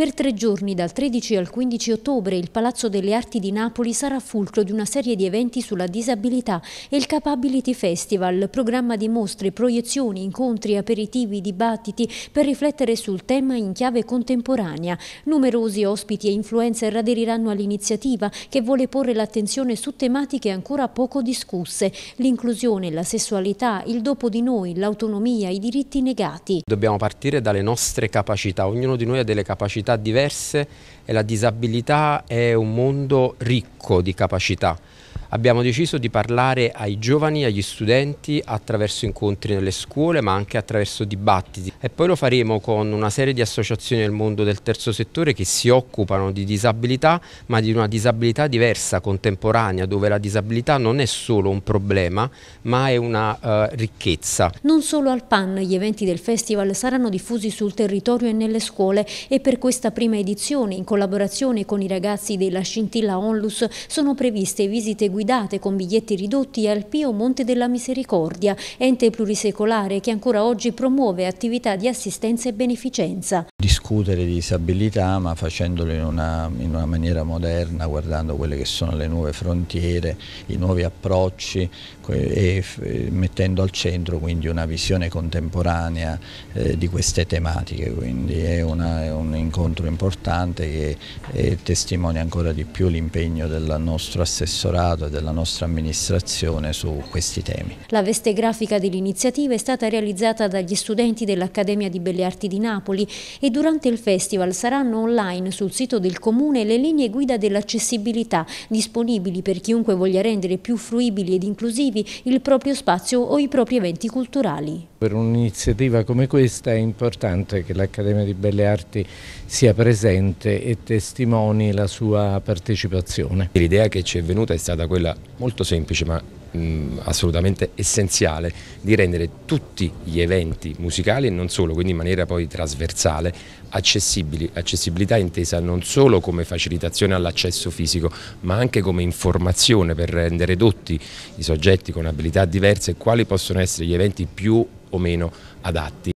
Per tre giorni, dal 13 al 15 ottobre, il Palazzo delle Arti di Napoli sarà fulcro di una serie di eventi sulla disabilità e il Capability Festival, programma di mostre, proiezioni, incontri, aperitivi, dibattiti per riflettere sul tema in chiave contemporanea. Numerosi ospiti e influencer aderiranno all'iniziativa che vuole porre l'attenzione su tematiche ancora poco discusse, l'inclusione, la sessualità, il dopo di noi, l'autonomia, i diritti negati. Dobbiamo partire dalle nostre capacità, ognuno di noi ha delle capacità capacità diverse e la disabilità è un mondo ricco di capacità. Abbiamo deciso di parlare ai giovani, agli studenti attraverso incontri nelle scuole ma anche attraverso dibattiti e poi lo faremo con una serie di associazioni del mondo del terzo settore che si occupano di disabilità ma di una disabilità diversa, contemporanea, dove la disabilità non è solo un problema ma è una eh, ricchezza. Non solo al PAN gli eventi del festival saranno diffusi sul territorio e nelle scuole e per questa prima edizione in collaborazione con i ragazzi della Scintilla Onlus sono previste visite guidate guidate con biglietti ridotti al Pio Monte della Misericordia, ente plurisecolare che ancora oggi promuove attività di assistenza e beneficenza. Discutere di disabilità ma facendolo in una, in una maniera moderna, guardando quelle che sono le nuove frontiere, i nuovi approcci e mettendo al centro quindi una visione contemporanea eh, di queste tematiche, quindi è, una, è un incontro importante che eh, testimonia ancora di più l'impegno del nostro assessorato della nostra amministrazione su questi temi. La veste grafica dell'iniziativa è stata realizzata dagli studenti dell'Accademia di Belle Arti di Napoli e durante il festival saranno online sul sito del Comune le linee guida dell'accessibilità disponibili per chiunque voglia rendere più fruibili ed inclusivi il proprio spazio o i propri eventi culturali. Per un'iniziativa come questa è importante che l'Accademia di Belle Arti sia presente e testimoni la sua partecipazione. L'idea che ci è venuta è stata quella quella molto semplice ma mh, assolutamente essenziale di rendere tutti gli eventi musicali e non solo, quindi in maniera poi trasversale, accessibili, accessibilità intesa non solo come facilitazione all'accesso fisico ma anche come informazione per rendere dotti i soggetti con abilità diverse quali possono essere gli eventi più o meno adatti.